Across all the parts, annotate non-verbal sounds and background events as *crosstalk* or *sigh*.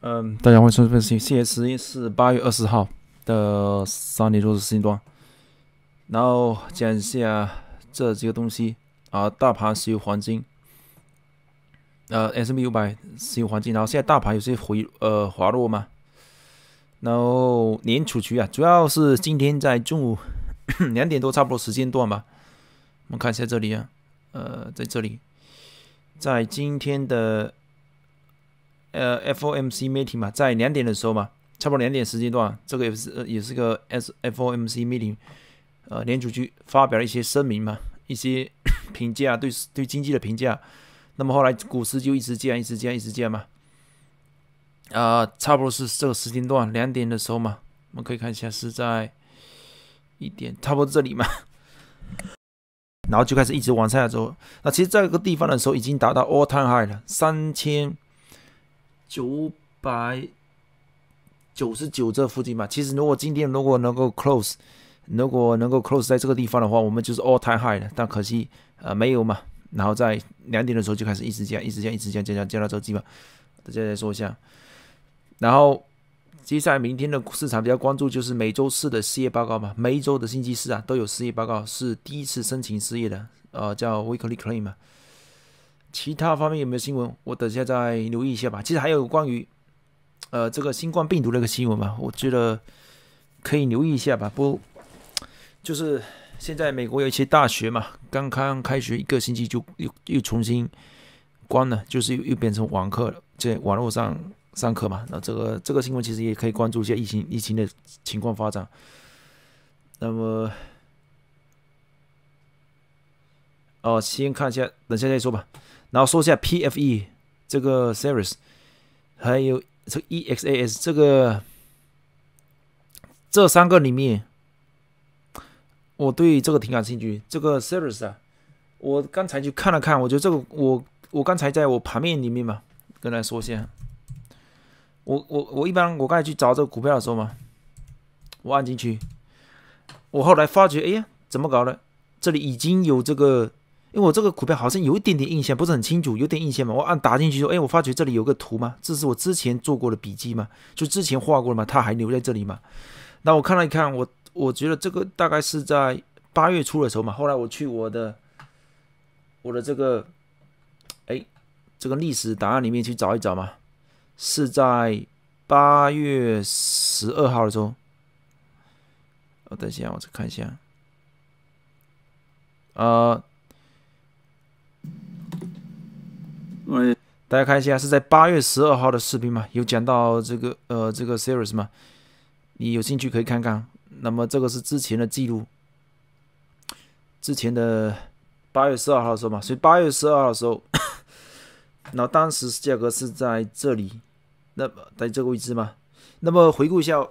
嗯，大家晚上好，现在时间是八月二十号的三点多的时间段，然后讲一下这几个东西啊，大盘、石油、黄金，呃，S M B U 百石油、黄金，然后现在大盘有些回呃滑落嘛，然后年初局啊，主要是今天在中午 *coughs* 两点多差不多时间段吧，我们看一下这里啊，呃，在这里，在今天的。呃，FOMC meeting 嘛，在两点的时候嘛，差不多两点时间段，这个也是也是个 S FOMC meeting，呃，联储局发表了一些声明嘛，一些 *coughs* 评价对对经济的评价，那么后来股市就一直这样，一直这样，一直这样嘛，啊，差不多是这个时间段两点的时候嘛，我们可以看一下是在一点，差不多这里嘛，然后就开始一直往下走，那其实这个地方的时候已经达到 All Time High 了，三千。九百九十九这附近吧，其实如果今天如果能够 close，如果能够 close 在这个地方的话，我们就是 all time high 的，但可惜啊没有嘛。然后在两点的时候就开始一直降，一直降，一直降，降降降到这个地方。大家再说一下，然后接下来明天的市场比较关注就是每周四的失业报告嘛，每一周的星期四啊都有失业报告，是第一次申请失业的，呃，叫 weekly claim 嘛。其他方面有没有新闻？我等下再留意一下吧。其实还有关于呃这个新冠病毒那个新闻嘛，我觉得可以留意一下吧。不就是现在美国有一些大学嘛，刚刚开学一个星期就又又重新关了，就是又变成网课了，在网络上上课嘛。那这个这个新闻其实也可以关注一下疫情疫情的情况发展。那么哦，先看一下，等下再说吧。然后说一下 PFE 这个 s e r i e s 还有这 EXAS 这个这三个里面，我对这个挺感兴趣。这个 s e r i e s 啊，我刚才就看了看，我觉得这个我我刚才在我盘面里面嘛，跟大家说一下。我我我一般我刚才去找这个股票的时候嘛，我按进去，我后来发觉，哎呀，怎么搞的？这里已经有这个。因为我这个股票好像有一点点印象，不是很清楚，有点印象嘛。我按打进去说，哎，我发觉这里有个图吗？这是我之前做过的笔记吗？就之前画过了吗？它还留在这里吗？那我看了一看，我我觉得这个大概是在八月初的时候嘛。后来我去我的我的这个哎这个历史档案里面去找一找嘛，是在八月十二号的时候。我等一下，我再看一下。呃。大家看一下是在八月十二号的视频吗？有讲到这个呃这个 series 吗？你有兴趣可以看看。那么这个是之前的记录，之前的八月十二号的时候嘛，所以八月十二号的时候，*coughs* 那当时价格是在这里，那么在这个位置嘛。那么回顾一下，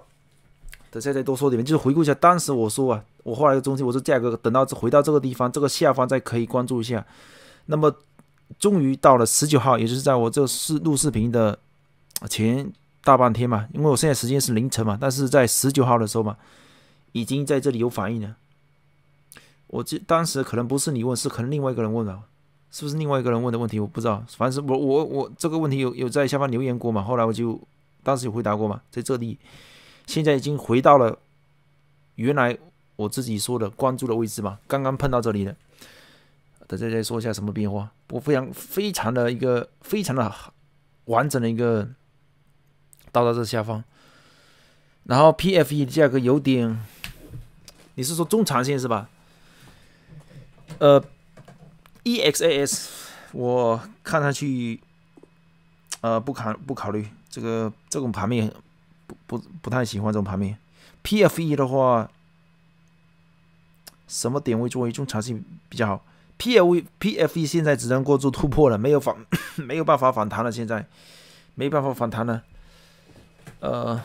等下再多说点，就是回顾一下当时我说啊，我画了个中心，我说价格等到回到这个地方，这个下方再可以关注一下。那么。终于到了十九号，也就是在我这是录视频的前大半天嘛，因为我现在时间是凌晨嘛，但是在十九号的时候嘛，已经在这里有反应了。我这当时可能不是你问，是可能另外一个人问了，是不是另外一个人问的问题？我不知道，反正是我我我这个问题有有在下方留言过嘛，后来我就当时有回答过嘛，在这里现在已经回到了原来我自己说的关注的位置嘛，刚刚碰到这里的。大家再说一下什么变化？我非常非常的一个非常的完整的一个到到这下方，然后 PFE 的价格有点，你是说中长线是吧？呃，EXAS 我看上去呃不考不考虑这个这种盘面，不不不太喜欢这种盘面。PFE 的话，什么点位作为中长线比较好？P L V P F E 现在只能过度突破了，没有反，*coughs* 没有办法反弹了。现在没办法反弹了。呃，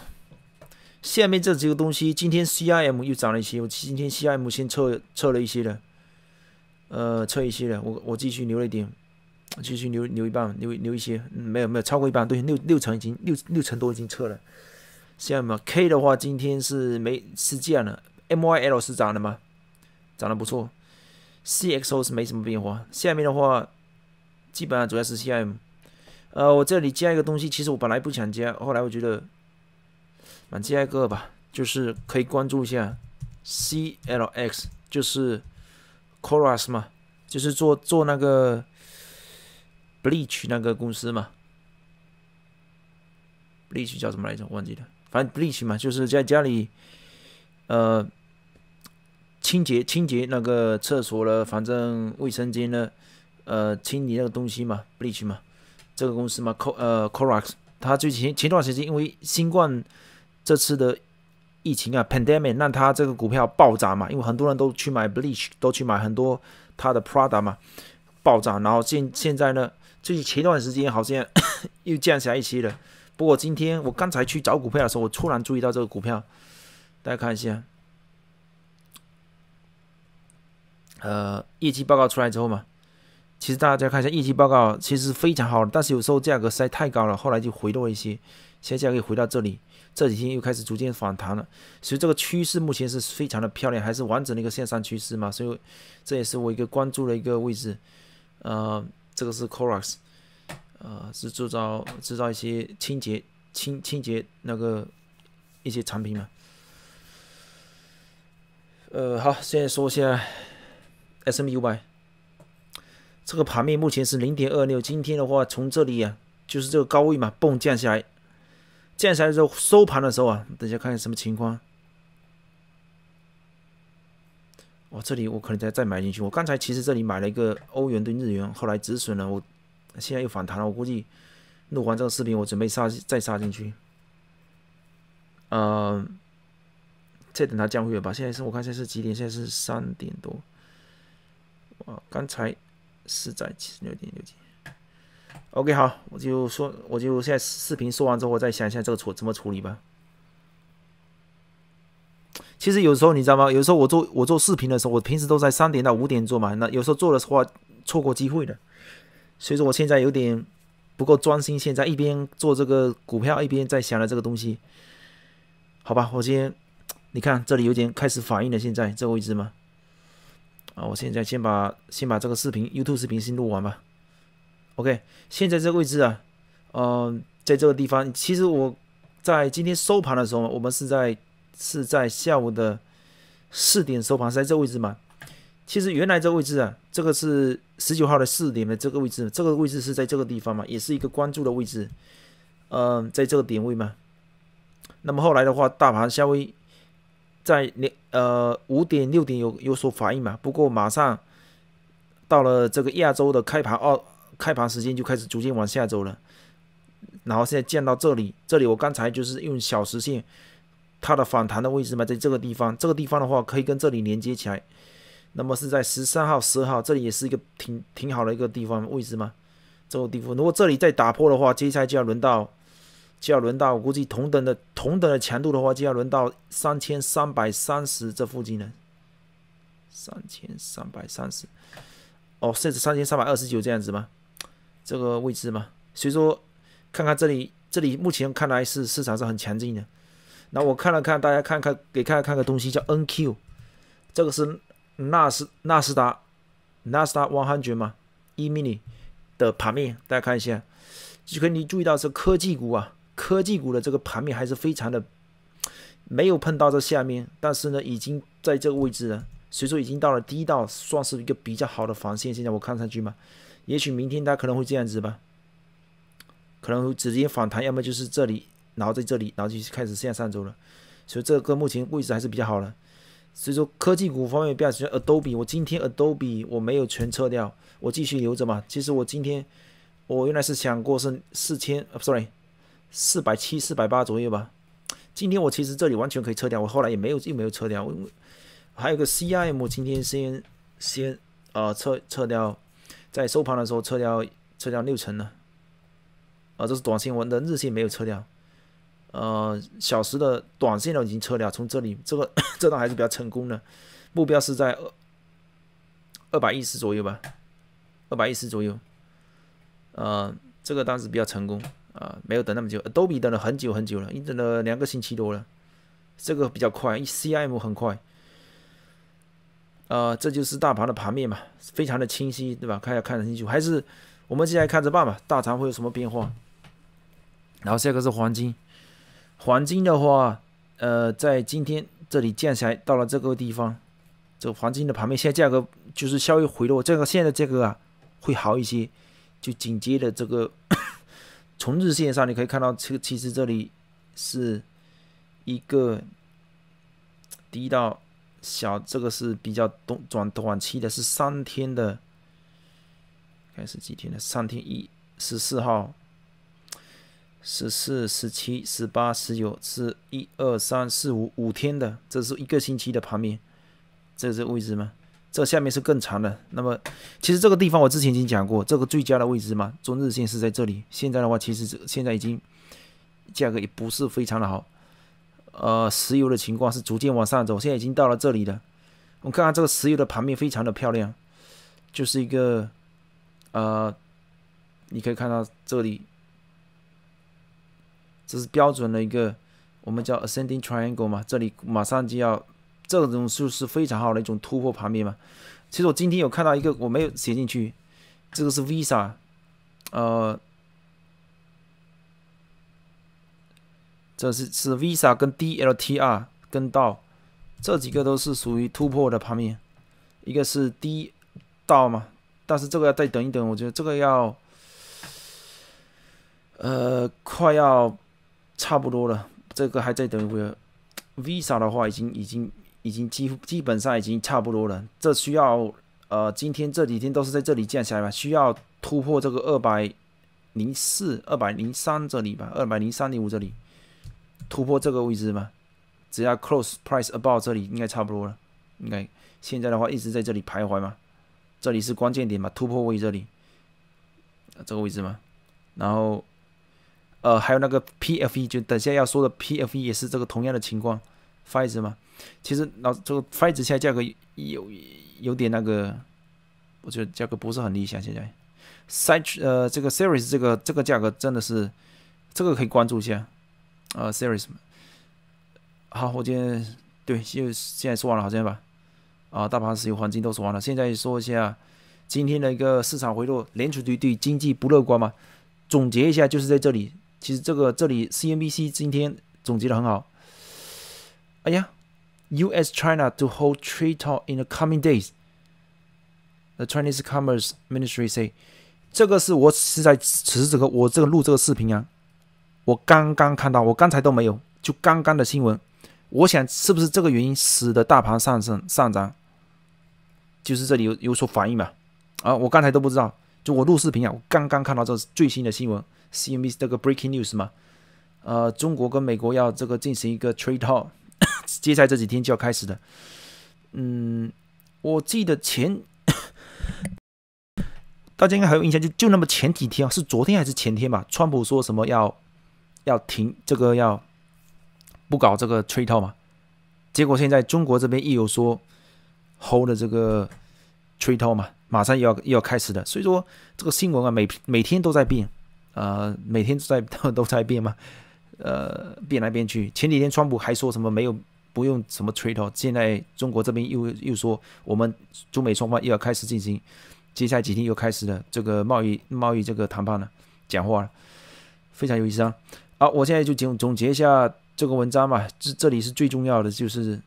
下面这几个东西，今天 C I M 又涨了一些。我今天 C I M 先撤撤了一些了，呃，撤一些了。我我继续留了一点，继续留留一半，留留一些。没有没有超过一半，对，六六成已经六六成都已经撤了。现在嘛，K 的话今天是没是这样了，M Y L 是涨了吗？涨得不错。C X O 是没什么变化，下面的话基本上主要是 C M，呃，我这里加一个东西，其实我本来不想加，后来我觉得，满加一个吧，就是可以关注一下 C L X，就是 Corus 嘛，就是做做那个 Bleach 那个公司嘛，Bleach 叫什么来着？忘记了，反正 Bleach 嘛，就是在家里，呃。清洁清洁那个厕所了，反正卫生间呢，呃，清理那个东西嘛，bleach 嘛，这个公司嘛，Cor 呃 Correx，它最前前段时间因为新冠这次的疫情啊，pandemic，让它这个股票暴涨嘛，因为很多人都去买 bleach，都去买很多它的 prada 嘛，暴涨，然后现现在呢，最前段时间好像 *coughs* 又降下一些了，不过今天我刚才去找股票的时候，我突然注意到这个股票，大家看一下。呃，业绩报告出来之后嘛，其实大家看一下业绩报告，其实非常好但是有时候价格实在太高了，后来就回落一些，现在价格又回到这里，这几天又开始逐渐反弹了。所以这个趋势目前是非常的漂亮，还是完整的一个线上趋势嘛。所以这也是我一个关注的一个位置。呃，这个是 Corax，呃，是制造制造一些清洁清清洁那个一些产品嘛。呃，好，现在说一下。S M U Y，这个盘面目前是零点二六。今天的话，从这里啊，就是这个高位嘛，嘣降下来，降下来之后收盘的时候啊，大家看什么情况？我这里我可能再再买进去。我刚才其实这里买了一个欧元兑日元，后来止损了。我现在又反弹了。我估计录完这个视频，我准备杀再杀进去。呃，再等它降回来吧。现在是我看现在是几点？现在是三点多。啊，刚才是在七六点六几。OK，好，我就说，我就现在视频说完之后，我再想一下这个处怎么处理吧。其实有时候你知道吗？有时候我做我做视频的时候，我平时都在三点到五点做嘛，那有时候做的话错过机会了。所以说我现在有点不够专心，现在一边做这个股票，一边在想着这个东西。好吧，我先，你看这里有点开始反应了，现在这个位置吗？啊，我现在先把先把这个视频 YouTube 视频先录完吧。OK，现在这个位置啊，呃，在这个地方，其实我在今天收盘的时候，我们是在是在下午的四点收盘，在这个位置嘛。其实原来这位置啊，这个是十九号的四点的这个位置，这个位置是在这个地方嘛，也是一个关注的位置。嗯，在这个点位嘛。那么后来的话，大盘稍微。在零呃五点六点有有所反应嘛？不过马上到了这个亚洲的开盘二开盘时间就开始逐渐往下走了，然后现在降到这里，这里我刚才就是用小时线它的反弹的位置嘛，在这个地方，这个地方的话可以跟这里连接起来，那么是在十三号十号这里也是一个挺挺好的一个地方位置嘛，这个地方如果这里再打破的话，接下来就要轮到。就要轮到我估计同等的同等的强度的话，就要轮到三千三百三十这附近了。三千三百三十，哦，甚至三千三百二十九这样子吗？这个位置吗？所以说，看看这里，这里目前看来是市场上很强劲的。那我看了看，大家看看，给看看个东西叫 NQ，这个是纳斯纳斯达纳斯达 one h r e d 嘛，Emini 的盘面，大家看一下，就可以注意到是科技股啊。科技股的这个盘面还是非常的没有碰到这下面，但是呢，已经在这个位置了。所以说已经到了第一道，算是一个比较好的防线。现在我看上去嘛，也许明天它可能会这样子吧，可能会直接反弹，要么就是这里，然后在这里，然后就开始向上走了。所以这个目前位置还是比较好了。所以说科技股方面比较喜欢 Adobe。我今天 Adobe 我没有全撤掉，我继续留着嘛。其实我今天我原来是想过是四千，s o r r y 四百七、四百八左右吧。今天我其实这里完全可以撤掉，我后来也没有，又没有撤掉。我还有个 CRM，今天先先呃撤撤掉，在收盘的时候撤掉撤掉六成呢。啊，这是短线的日线没有撤掉，呃，小时的短线都已经撤掉，从这里这个 *coughs* 这段还是比较成功的，目标是在二二百一十左右吧，二百一十左右，呃，这个当时比较成功。啊，没有等那么久，Adobe 等了很久很久了，已经等了两个星期多了，这个比较快 c m 很快。呃，这就是大盘的盘面嘛，非常的清晰，对吧？看一下看得清楚，还是我们接下来看着办吧，大盘会有什么变化？然后下个是黄金，黄金的话，呃，在今天这里降下来到了这个地方，这个黄金的盘面现在价格就是稍微回落，这个现在的价格啊会好一些，就紧接着这个。从日线上，你可以看到，这其实这里是，一个低到小，这个是比较短短短期的，是三天的，开始几天的，三天一十四号，十四、十七、十八、十九，是一二三四五五天的，这是一个星期的盘面，这是位置吗？这下面是更长的，那么其实这个地方我之前已经讲过，这个最佳的位置嘛，中日线是在这里。现在的话，其实现在已经价格也不是非常的好，呃，石油的情况是逐渐往上走，现在已经到了这里了。我们看看这个石油的盘面非常的漂亮，就是一个，呃，你可以看到这里，这是标准的一个我们叫 ascending triangle 嘛，这里马上就要。这种就是非常好的一种突破盘面嘛。其实我今天有看到一个，我没有写进去，这个是 Visa，呃，这是是 Visa 跟 DLTR 跟道这几个都是属于突破的盘面，一个是 D 到嘛，但是这个要再等一等，我觉得这个要，呃，快要差不多了，这个还在等一会儿。Visa 的话，已经已经。已经几乎基本上已经差不多了，这需要呃今天这几天都是在这里降下来吧，需要突破这个二百零四、二百零三这里吧，二百零三点五这里突破这个位置吧，只要 close price above 这里应该差不多了。应该现在的话一直在这里徘徊嘛，这里是关键点嘛，突破位这里这个位置嘛，然后呃还有那个 PFE 就等下要说的 PFE 也是这个同样的情况。f i z e 嘛，其实老这个 f i z e 现在价格有有点那个，我觉得价格不是很理想。现在，such 呃这个 Series 这个这个价格真的是，这个可以关注一下啊 Series。好，我觉得对，就现在说完了，好，这样吧。啊，大盘石油黄金都说完了，现在说一下今天的一个市场回落，联储对经济不乐观嘛。总结一下就是在这里，其实这个这里 CNBC 今天总结的很好。哎呀，U.S. China to hold trade talk in the coming days. The Chinese Commerce Ministry say，这个是我是在此时此刻我这个录这个视频啊，我刚刚看到，我刚才都没有，就刚刚的新闻，我想是不是这个原因使得大盘上升上涨，就是这里有有所反应嘛？啊，我刚才都不知道，就我录视频啊，我刚刚看到这最新的新闻，see t i s 这个 breaking news 嘛？呃，中国跟美国要这个进行一个 trade talk。接下来这几天就要开始的，嗯，我记得前 *coughs* 大家应该还有印象，就就那么前几天，是昨天还是前天吧？川普说什么要要停这个要不搞这个 trade a 嘛？结果现在中国这边又有说 hold 的这个 trade a 嘛，马上又要又要开始的。所以说这个新闻啊，每每天都在变，呃，每天在 *laughs* 都在变嘛，呃，变来变去。前几天川普还说什么没有。不用什么吹头，现在中国这边又又说，我们中美双方又要开始进行接下来几天又开始了这个贸易贸易这个谈判了，讲话了，非常有意思啊！好，我现在就总总结一下这个文章吧。这这里是最重要的，就是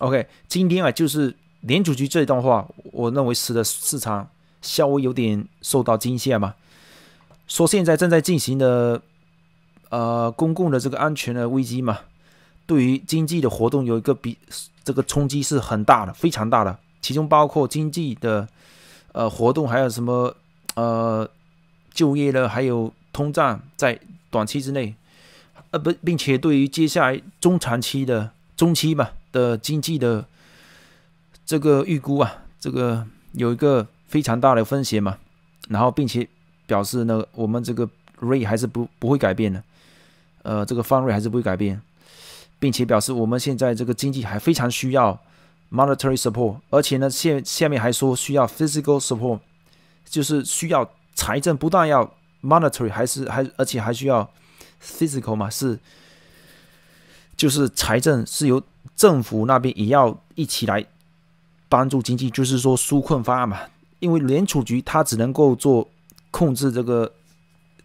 OK，今天啊，就是联储局这一段话，我认为使得市场稍微有点受到惊吓嘛，说现在正在进行的呃公共的这个安全的危机嘛。对于经济的活动有一个比这个冲击是很大的，非常大的，其中包括经济的呃活动，还有什么呃就业的，还有通胀，在短期之内，呃不，并且对于接下来中长期的中期嘛的经济的这个预估啊，这个有一个非常大的风险嘛，然后并且表示呢，我们这个 rate 还是不不会改变的，呃，这个方瑞还是不会改变。并且表示我们现在这个经济还非常需要 monetary support，而且呢，下下面还说需要 physical support，就是需要财政，不但要 monetary，还是还而且还需要 physical 嘛，是就是财政是由政府那边也要一起来帮助经济，就是说纾困方案嘛，因为联储局它只能够做控制这个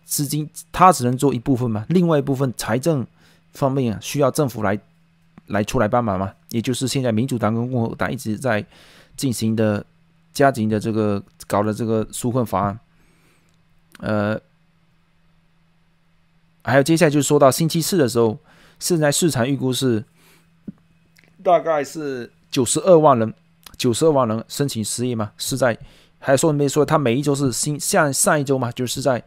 资金，它只能做一部分嘛，另外一部分财政。方面啊，需要政府来来出来帮忙嘛？也就是现在民主党跟共和党一直在进行的加紧的这个搞的这个纾困法案。呃，还有接下来就说到星期四的时候，现在市场预估是大概是九十二万人，九十二万人申请失业嘛？是在还说没说？他每一周是新像上一周嘛？就是在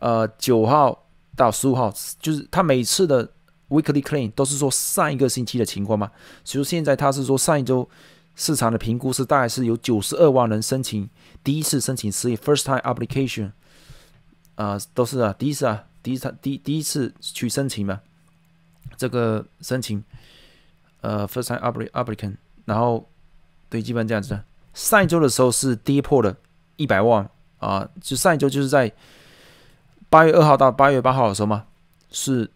呃九号到十五号，就是他每次的。Weekly claim 都是说上一个星期的情况吗？所以现在他是说上一周市场的评估是大概是有九十二万人申请第一次申请失业，first time application，啊，都是啊，第一次啊，第一次，第第一次去申请嘛，这个申请，呃，first time applic applicant，然后对，基本这样子。上一周的时候是跌破了一百万啊，就上一周就是在八月二号到八月八号的时候嘛，是。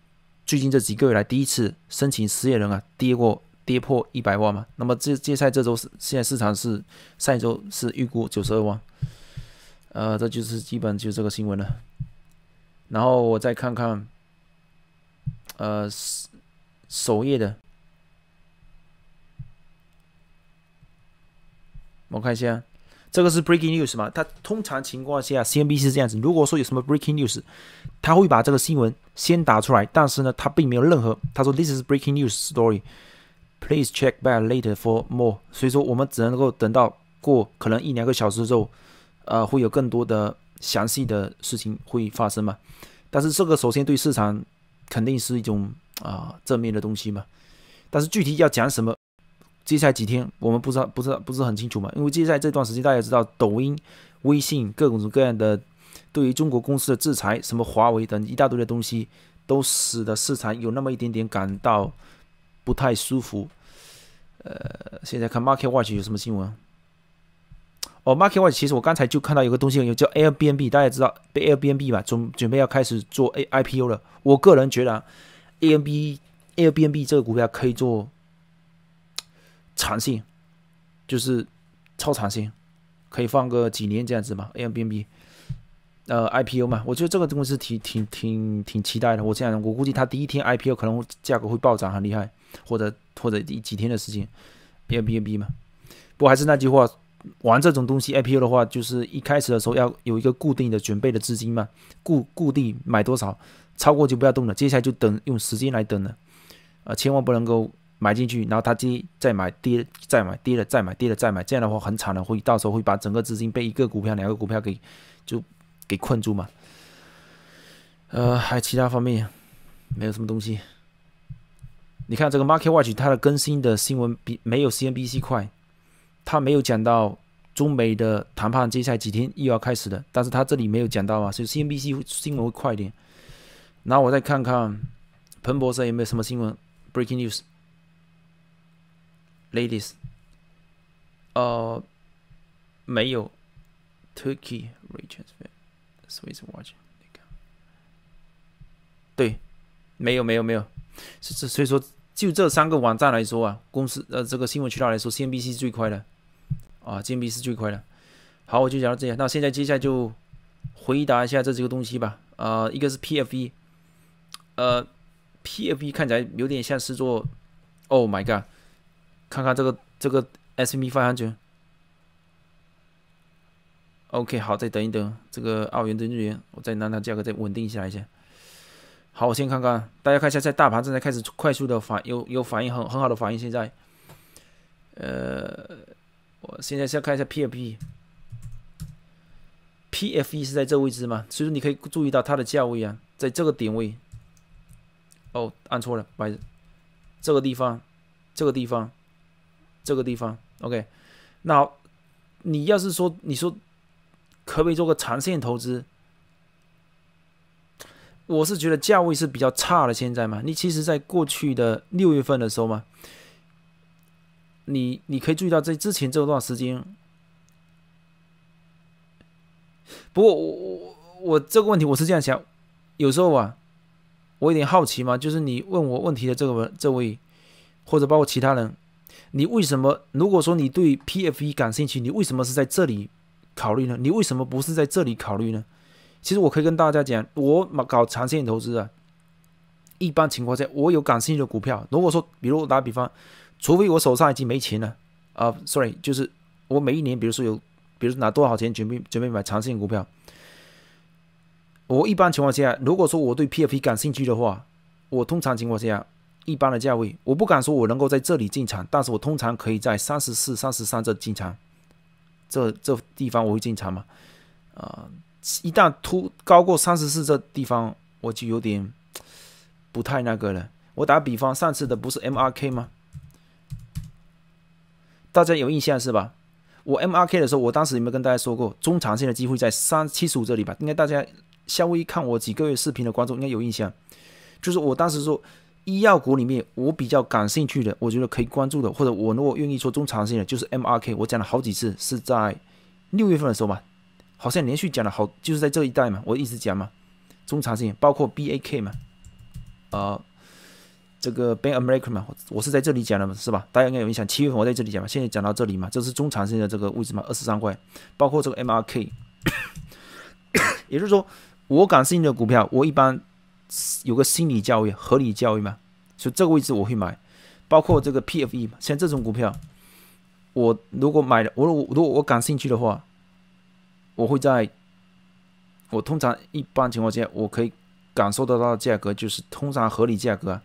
最近这几个月来，第一次申请失业人啊跌过跌破一百万嘛。那么这这来这周是现在市场是上一周是预估九十二万，呃，这就是基本就这个新闻了。然后我再看看，呃，首页的，我看一下。这个是 breaking news 嘛，它通常情况下 CNBC 是这样子，如果说有什么 breaking news，它会把这个新闻先打出来，但是呢，它并没有任何，他说 this is breaking news story，please check back later for more，所以说我们只能够等到过可能一两个小时之后，呃，会有更多的详细的事情会发生嘛，但是这个首先对市场肯定是一种啊正面的东西嘛，但是具体要讲什么？接下来几天我们不知道，不知道，不是很清楚嘛？因为接下来这段时间，大家知道抖音、微信各种各样的对于中国公司的制裁，什么华为等一大堆的东西，都使得市场有那么一点点感到不太舒服。呃，现在看 Market Watch 有什么新闻？哦，Market Watch 其实我刚才就看到有个东西，有叫 Airbnb，大家知道被 Airbnb 吧？准准备要开始做 A I P o 了。我个人觉得 Airbnb Airbnb 这个股票可以做。长线，就是超长线，可以放个几年这样子嘛 a M b n b 呃，IPO 嘛，我觉得这个东西挺挺挺挺期待的。我这样，我估计它第一天 IPO 可能价格会暴涨很厉害，或者或者一几天的时间 a M b n b 嘛，不还是那句话，玩这种东西 IPO 的话，就是一开始的时候要有一个固定的准备的资金嘛，固固定买多少，超过就不要动了，接下来就等用时间来等了。啊，千万不能够。买进去，然后他接再买跌，再买跌了再买跌了再买，这样的话很惨的，会到时候会把整个资金被一个股票、两个股票给就给困住嘛。呃，还其他方面没有什么东西。你看这个 Market Watch 它的更新的新闻比没有 CNBC 快，它没有讲到中美的谈判接下来几天又要开始了，但是它这里没有讲到啊，所以 CNBC 新闻会快一点。然后我再看看彭博社有没有什么新闻 Breaking News。Ladies，呃，没有 Turkey r a n s o n Swiss watch 你看，对，没有没有没有，所所以说就这三个网站来说啊，公司呃这个新闻渠道来说，CNBC 是最快的啊，CNBC 是最快的。好，我就讲到这样，那现在接下来就回答一下这几个东西吧。啊，一个是 PFE，呃，PFE 看起来有点像是做，Oh my God。看看这个这个 SME 翻盘 OK，好，再等一等，这个澳元兑日元，我再让它价格再稳定下来一下。好，我先看看，大家看一下，在大盘正在开始快速的反有有反应，很很好的反应。现在，呃，我现在先看一下 PFE，PFE 是在这个位置吗？所以说你可以注意到它的价位啊，在这个点位。哦，按错了，把这个地方，这个地方。这个地方，OK，那你要是说你说可不可以做个长线投资？我是觉得价位是比较差的，现在嘛，你其实，在过去的六月份的时候嘛，你你可以注意到这之前这段时间。不过我我我这个问题我是这样想，有时候啊，我有点好奇嘛，就是你问我问题的这个这位，或者包括其他人。你为什么？如果说你对 PFE 感兴趣，你为什么是在这里考虑呢？你为什么不是在这里考虑呢？其实我可以跟大家讲，我嘛搞长线投资啊。一般情况下，我有感兴趣的股票。如果说，比如打比方，除非我手上已经没钱了啊，sorry，就是我每一年，比如说有，比如拿多少钱准备准备买长线股票。我一般情况下，如果说我对 PFE 感兴趣的话，我通常情况下。一般的价位，我不敢说我能够在这里进场，但是我通常可以在三十四、三十三这进场，这这地方我会进场嘛？啊，一旦突高过三十四这地方，我就有点不太那个了。我打比方，上次的不是 M R K 吗？大家有印象是吧？我 M R K 的时候，我当时有没有跟大家说过，中长线的机会在三七十五这里吧？应该大家稍微看我几个月视频的观众应该有印象，就是我当时说。医药股里面，我比较感兴趣的，我觉得可以关注的，或者我如果愿意说中长线的，就是 M R K。我讲了好几次，是在六月份的时候嘛，好像连续讲了好，就是在这一带嘛，我一直讲嘛，中长线，包括 B A K 嘛，呃，这个 Bank a m e r i c a 嘛，我是在这里讲的嘛，是吧？大家应该有印象，七月份我在这里讲嘛，现在讲到这里嘛，这是中长线的这个位置嘛，二十三块，包括这个 M R K，*coughs* 也就是说，我感兴趣的股票，我一般。有个心理教育、合理教育嘛，所以这个位置我会买，包括这个 PFE 嘛，像这种股票，我如果买了，我如果我感兴趣的话，我会在，我通常一般情况下，我可以感受得到价格就是通常合理价格，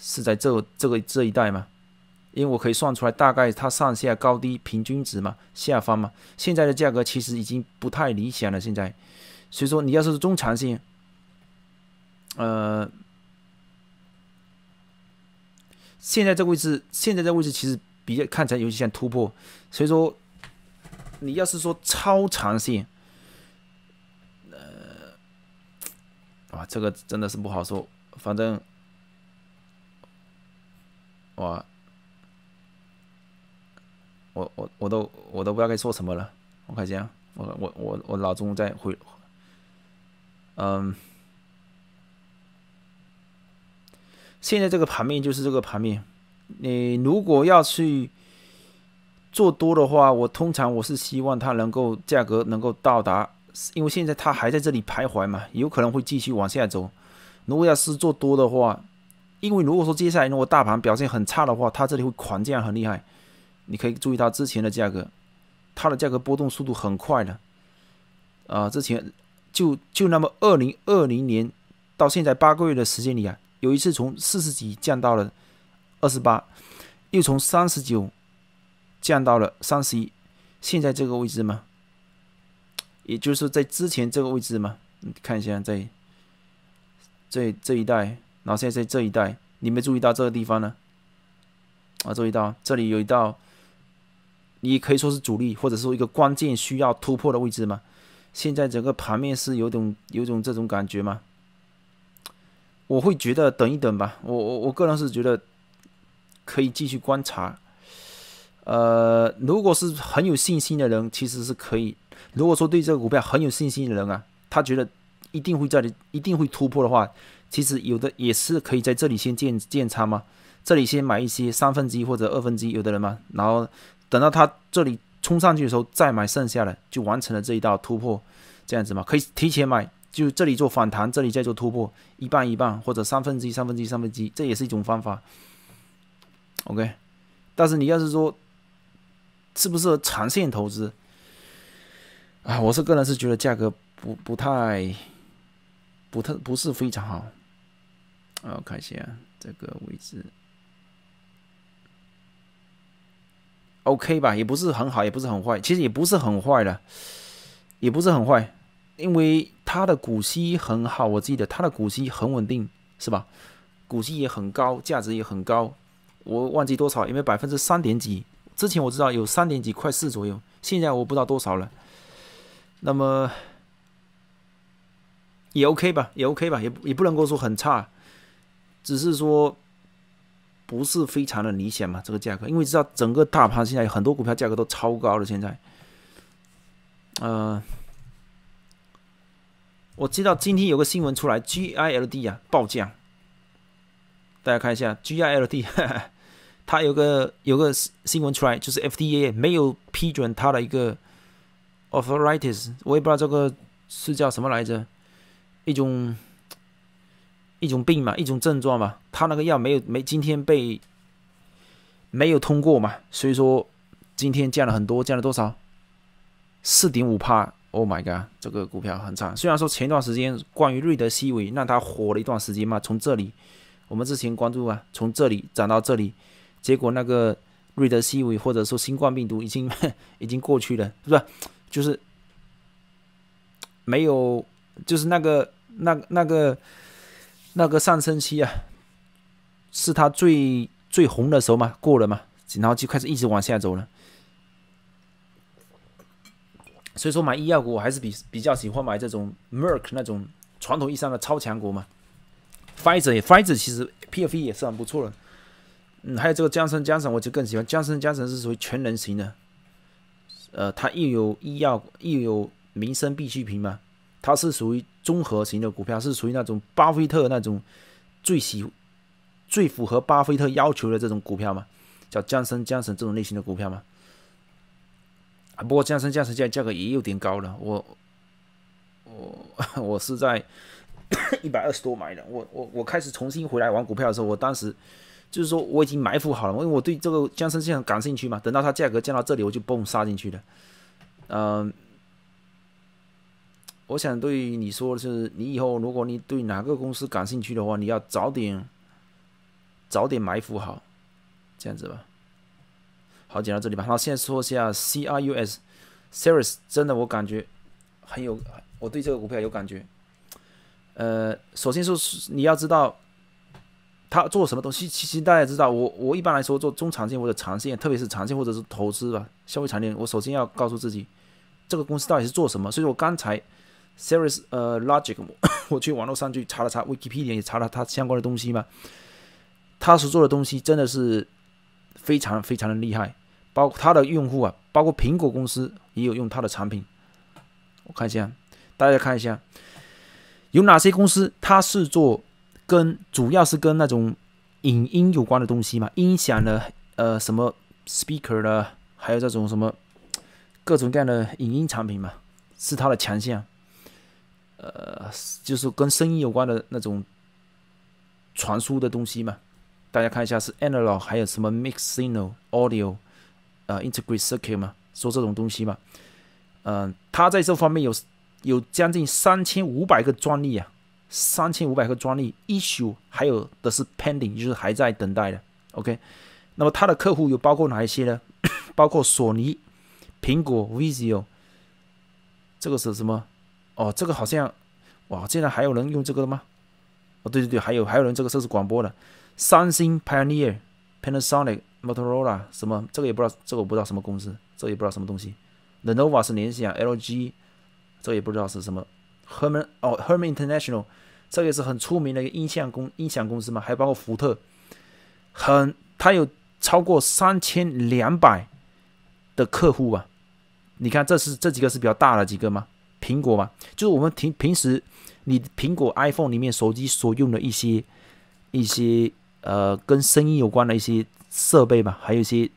是在这这个这一带嘛，因为我可以算出来大概它上下高低平均值嘛，下方嘛，现在的价格其实已经不太理想了，现在，所以说你要是中长线。呃，现在这个位置，现在这个位置其实比较看起来有些像突破，所以说你要是说超长线，呃，哇，这个真的是不好说，反正，哇，我我我都我都不知道该说什么了，我看下，我我我我老钟在回，嗯。现在这个盘面就是这个盘面，你如果要去做多的话，我通常我是希望它能够价格能够到达，因为现在它还在这里徘徊嘛，有可能会继续往下走。如果要是做多的话，因为如果说接下来如果大盘表现很差的话，它这里会狂降很厉害。你可以注意到之前的价格，它的价格波动速度很快的，啊，之前就就那么二零二零年到现在八个月的时间里啊。有一次从四十几降到了二十八，又从三十九降到了三十一，现在这个位置吗？也就是在之前这个位置吗？你看一下，在在这一带，然后现在在这一带，你没注意到这个地方呢？啊，注意到这里有一道，你可以说是主力，或者说一个关键需要突破的位置吗？现在整个盘面是有种有种这种感觉吗？我会觉得等一等吧，我我我个人是觉得可以继续观察。呃，如果是很有信心的人，其实是可以。如果说对这个股票很有信心的人啊，他觉得一定会这里一定会突破的话，其实有的也是可以在这里先建建仓嘛，这里先买一些三分之一或者二分之一有的人嘛，然后等到他这里冲上去的时候再买剩下的，就完成了这一道突破，这样子嘛，可以提前买。就这里做反弹，这里再做突破，一半一半或者三分之一、三分之一、三分之一，这也是一种方法。OK，但是你要是说，适不适合长线投资？啊，我是个人是觉得价格不不太，不太不是非常好。啊，我看一下这个位置，OK 吧，也不是很好，也不是很坏，其实也不是很坏的，也不是很坏。因为它的股息很好，我记得它的股息很稳定，是吧？股息也很高，价值也很高，我忘记多少，因为百分之三点几？之前我知道有三点几，块四左右，现在我不知道多少了。那么也 OK 吧，也 OK 吧，也也不能够说很差，只是说不是非常的理想嘛，这个价格，因为知道整个大盘现在有很多股票价格都超高的，现在，呃。我知道今天有个新闻出来，GILD 啊，爆降。大家看一下，GILD，它 *laughs* 有个有个新闻出来，就是 FDA 没有批准它的一个 authorities，我也不知道这个是叫什么来着，一种一种病嘛，一种症状嘛，它那个药没有没今天被没有通过嘛，所以说今天降了很多，降了多少？四点五帕。Oh my god，这个股票很惨。虽然说前段时间关于瑞德西韦让它火了一段时间嘛，从这里我们之前关注啊，从这里涨到这里，结果那个瑞德西韦或者说新冠病毒已经 *laughs* 已经过去了，是不是？就是没有，就是那个那那个那个上升期啊，是它最最红的时候嘛，过了嘛，然后就开始一直往下走了。所以说买医药股，我还是比比较喜欢买这种 Merck 那种传统意义上的超强国嘛。f i z e r f i z e r 其实 PFE 也是很不错的。嗯，还有这个江森江森，我就更喜欢江森江森是属于全能型的。呃，它又有医药，又有民生必需品嘛，它是属于综合型的股票，是属于那种巴菲特那种最喜最符合巴菲特要求的这种股票嘛，叫江森江森这种类型的股票嘛。不过江森价成价价格也有点高了，我我 *laughs* 我是在 *coughs* 一百二十多买的。我我我开始重新回来玩股票的时候，我当时就是说我已经埋伏好了，因为我对这个江森现在感兴趣嘛。等到它价格降到这里，我就蹦杀进去了。嗯，我想对你说的是，你以后如果你对哪个公司感兴趣的话，你要早点早点埋伏好，这样子吧。好，讲到这里吧。好，现在说一下 C R U S。Serus 真的，我感觉很有，我对这个股票有感觉。呃，首先说，你要知道他做什么东西。其实大家知道，我我一般来说做中长线或者长线，特别是长线或者是投资吧，消费长线。我首先要告诉自己，这个公司到底是做什么。所以，我刚才 Serus，呃，Logic，*coughs* 我去网络上去查了查，w i i k p e d i a 也查了它相关的东西嘛。它所做的东西真的是非常非常的厉害。包括它的用户啊，包括苹果公司也有用它的产品。我看一下，大家看一下有哪些公司，它是做跟主要是跟那种影音有关的东西嘛，音响的，呃，什么 speaker 的，还有这种什么各种各样的影音产品嘛，是它的强项。呃，就是跟声音有关的那种传输的东西嘛。大家看一下是 anal，o g 还有什么 mix signal audio。啊，integrated circuit 嘛，说这种东西嘛，嗯，他在这方面有有将近三千五百个专利啊，三千五百个专利 issue，还有的是 pending，就是还在等待的。OK，那么他的客户有包括哪一些呢？*coughs* 包括索尼、苹果、Vizio，这个是什么？哦，这个好像，哇，竟然还有人用这个的吗？哦，对对对，还有还有人这个设置广播的，三星、Pioneer、Panasonic。Motorola 什么？这个也不知道，这个我不知道什么公司，这也不知道什么东西。Lenovo 是联想，LG，这也不知道是什么。Herman 哦，Herman International，这个也是很出名的一个音像公音响公司嘛，还包括福特，很，它有超过三千两百的客户吧？你看，这是这几个是比较大的几个吗？苹果嘛，就是我们平平时，你苹果 iPhone 里面手机所用的一些一些呃，跟声音有关的一些。设备嘛，还有一些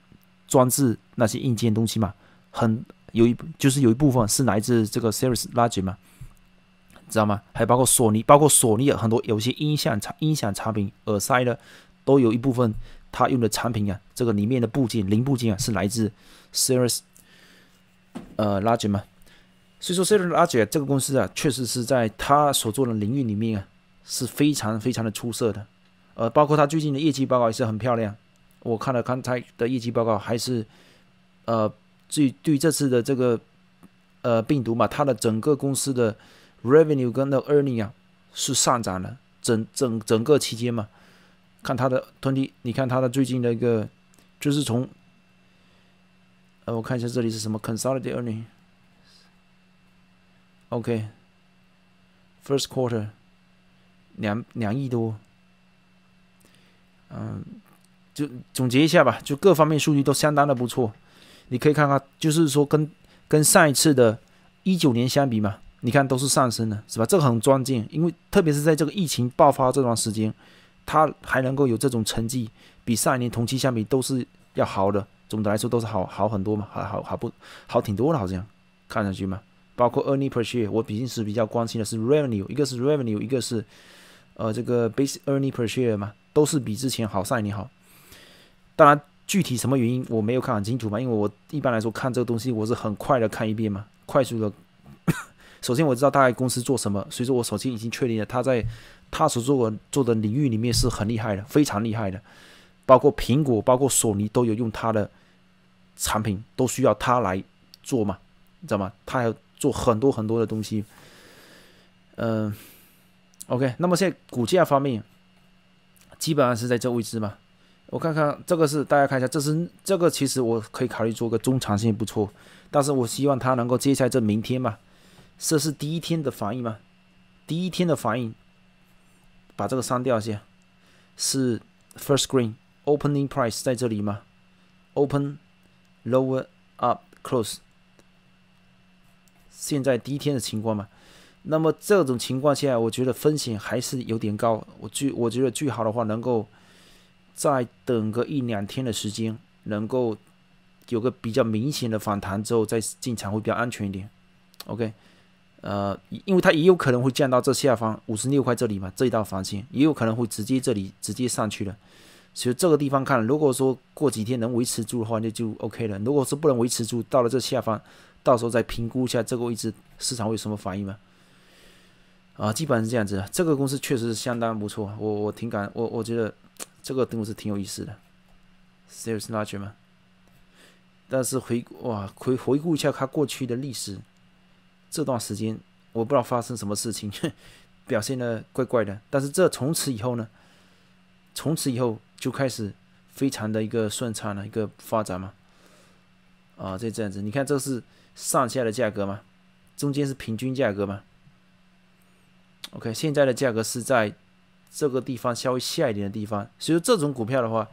装置那些硬件东西嘛，很有一就是有一部分是来自这个 Serious Logic 嘛，知道吗？还包括索尼，包括索尼很多有些音响产音响产品、耳塞呢，都有一部分它用的产品啊，这个里面的部件零部件啊是来自 Serious 呃 Logic 嘛。所以说 s e r i e s Logic 这个公司啊，确实是在他所做的领域里面啊是非常非常的出色的，呃，包括他最近的业绩报告也是很漂亮。我看了刚才的业绩报告，还是，呃，对对这次的这个，呃，病毒嘛，它的整个公司的 revenue 跟那 e a r n i n g 啊是上涨的，整整整个期间嘛，看它的 twenty，你看它的最近的一个，就是从，呃，我看一下这里是什么 consolidated earning，OK，first quarter 两两亿多，嗯。就总结一下吧，就各方面数据都相当的不错。你可以看看，就是说跟跟上一次的一九年相比嘛，你看都是上升的，是吧？这个很关键，因为特别是在这个疫情爆发这段时间，它还能够有这种成绩，比上一年同期相比都是要好的。总的来说都是好好很多嘛，好好好不好挺多的，好像看上去嘛。包括 e a r n i n g per share，我毕竟是比较关心的是 revenue，一个是 revenue，一个是呃这个 b a s e e a r n i n g per share 嘛，都是比之前好，上一年好。当然，具体什么原因我没有看很清楚嘛，因为我一般来说看这个东西我是很快的看一遍嘛，快速的。*coughs* 首先我知道大概公司做什么，所以说我首先已经确定了他在他所做做的领域里面是很厉害的，非常厉害的。包括苹果，包括索尼都有用他的产品，都需要他来做嘛，知道吗？他要做很多很多的东西。嗯，OK，那么现在股价方面基本上是在这位置嘛。我看看这个是，大家看一下，这是这个其实我可以考虑做个中长线不错，但是我希望它能够接下来这明天嘛，这是第一天的反应嘛，第一天的反应，把这个删掉先，是 first green opening price 在这里吗？Open lower up close，现在第一天的情况嘛，那么这种情况下，我觉得风险还是有点高，我最我觉得最好的话能够。再等个一两天的时间，能够有个比较明显的反弹之后，再进场会比较安全一点。OK，呃，因为它也有可能会降到这下方五十六块这里嘛，这一道防线也有可能会直接这里直接上去了。所以这个地方看，如果说过几天能维持住的话，那就 OK 了。如果是不能维持住，到了这下方，到时候再评估一下这个位置市场会有什么反应嘛？啊，基本上是这样子。这个公司确实是相当不错，我我挺感我我觉得。这个东西是挺有意思的，Sales l a u g e h 吗？但是回哇回回顾一下他过去的历史，这段时间我不知道发生什么事情，*laughs* 表现的怪怪的。但是这从此以后呢，从此以后就开始非常的一个顺畅的一个发展嘛。啊，这这样子，你看这是上下的价格嘛，中间是平均价格嘛。o k 现在的价格是在。这个地方稍微下一点的地方，所以这种股票的话，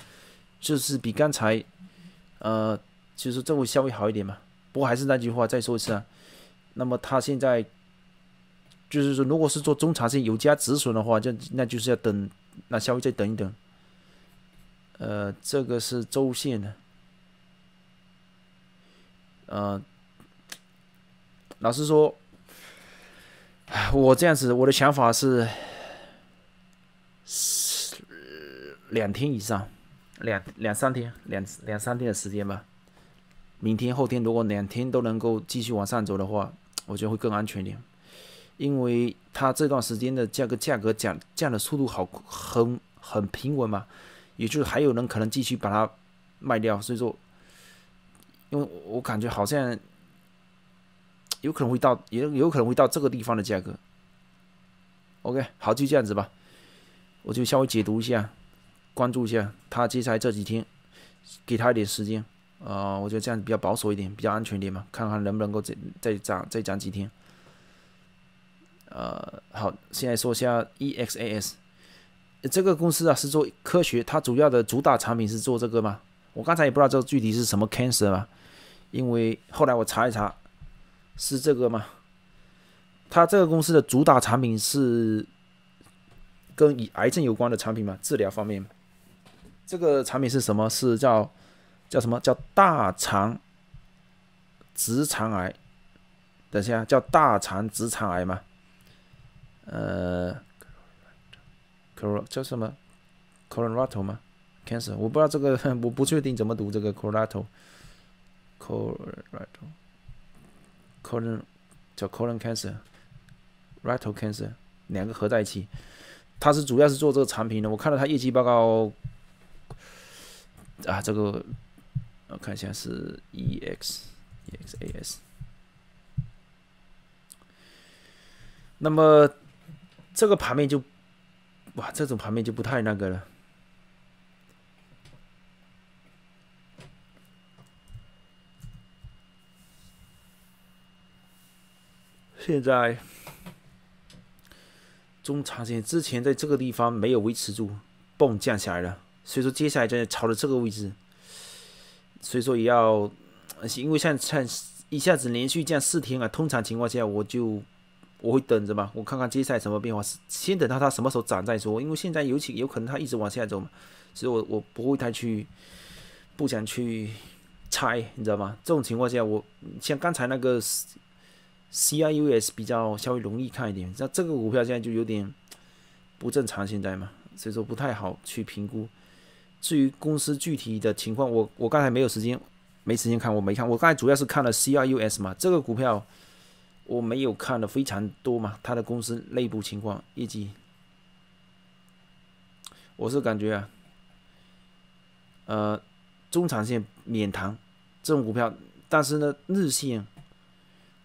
就是比刚才，呃，其实这会稍微好一点嘛。不过还是那句话，再说一次啊。那么它现在就是说，如果是做中长线有加止损的话，就那就是要等，那稍微再等一等。呃，这个是周线的。呃，老实说，我这样子，我的想法是。两天以上，两两三天，两两三天的时间吧。明天后天如果两天都能够继续往上走的话，我觉得会更安全点，因为它这段时间的价格价格降降的速度好很很平稳嘛，也就是还有人可能继续把它卖掉，所以说，因为我感觉好像有可能会到也有可能会到这个地方的价格。OK，好，就这样子吧。我就稍微解读一下，关注一下他接下来这几天，给他一点时间啊，我觉得这样比较保守一点，比较安全点嘛，看看能不能够再再涨再涨几天。呃，好，现在说一下 EXAS 这个公司啊，是做科学，它主要的主打产品是做这个吗？我刚才也不知道这具体是什么 cancer 啊，因为后来我查一查是这个吗？它这个公司的主打产品是。跟以癌症有关的产品吗？治疗方面，这个产品是什么？是叫叫什么叫大肠直肠癌？等一下，叫大肠直肠癌吗？呃，coro 叫什么 c o r o n a t o 吗？cancer 我不知道这个，*laughs* 我不确定怎么读这个 coronrato。c o r o n a t o c o r o n 叫 coron cancer，rato cancer 两个合在一起。他是主要是做这个产品的，我看到他业绩报告，啊，这个我看一下是 E X E X A S，那么这个盘面就，哇，这种盘面就不太那个了，现在。中长线之前在这个地方没有维持住，嘣降下来了。所以说接下来在朝着这个位置，所以说也要，因为像像一下子连续降四天啊。通常情况下我就我会等着嘛，我看看接下来什么变化。先等到它什么时候涨再说，因为现在尤其有可能它一直往下走嘛，所以我我不会太去不想去猜，你知道吗？这种情况下，我像刚才那个。Cius 比较稍微容易看一点，那这个股票现在就有点不正常，现在嘛，所以说不太好去评估。至于公司具体的情况，我我刚才没有时间，没时间看，我没看。我刚才主要是看了 Cius 嘛，这个股票我没有看的非常多嘛，它的公司内部情况、业绩，我是感觉啊，呃，中长线免谈这种股票，但是呢，日线。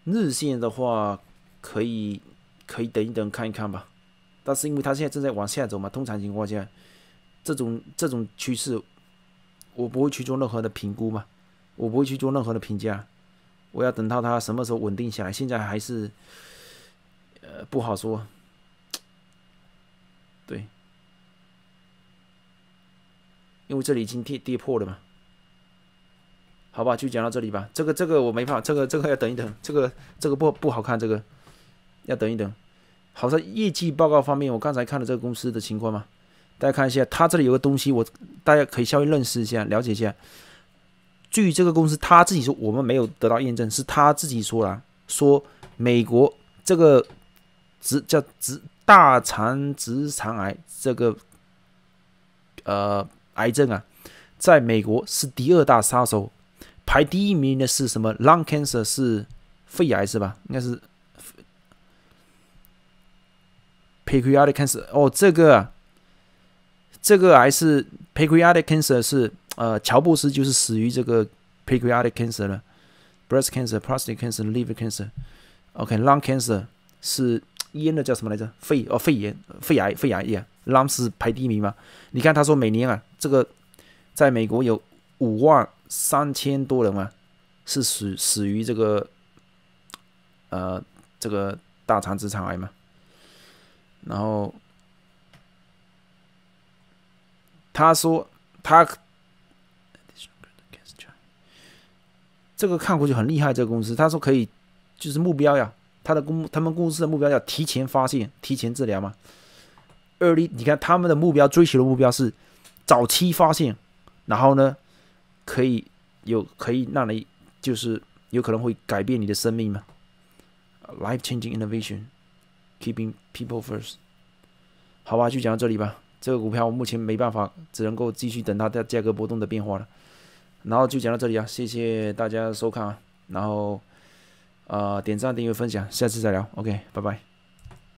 日线的话，可以可以等一等看一看吧。但是因为它现在正在往下走嘛，通常情况下，这种这种趋势，我不会去做任何的评估嘛，我不会去做任何的评价。我要等到它什么时候稳定下来，现在还是呃不好说。对，因为这里已经跌跌破了嘛。好吧，就讲到这里吧。这个这个我没法，这个这个要等一等，这个这个不不好看，这个要等一等。好在业绩报告方面，我刚才看了这个公司的情况嘛，大家看一下，他这里有个东西，我大家可以稍微认识一下，了解一下。据这个公司他自己说，我们没有得到验证，是他自己说了，说美国这个直叫直大肠直肠癌这个呃癌症啊，在美国是第二大杀手。排第一名的是什么？lung cancer 是肺癌是吧？应该是 pancreatic cancer 哦，这个这个癌是 pancreatic cancer 是呃乔布斯就是死于这个 pancreatic cancer 了。breast cancer, prostate cancer, liver cancer, OK, lung cancer 是烟的叫什么来着？肺哦肺炎、肺癌肺癌，yeah，l u n g 是排第一名嘛？你看他说每年啊，这个在美国有五万。三千多人嘛，是死死于这个呃这个大肠直肠癌嘛。然后他说他这个看过去很厉害，这个公司他说可以，就是目标呀，他的公他们公司的目标要提前发现、提前治疗嘛。二 a 你看他们的目标追求的目标是早期发现，然后呢？可以有可以让你就是有可能会改变你的生命吗？Life-changing innovation, keeping people first。好吧，就讲到这里吧。这个股票我目前没办法，只能够继续等它的价格波动的变化了。然后就讲到这里啊，谢谢大家收看啊。然后呃，点赞、订阅、分享，下次再聊。OK，拜拜。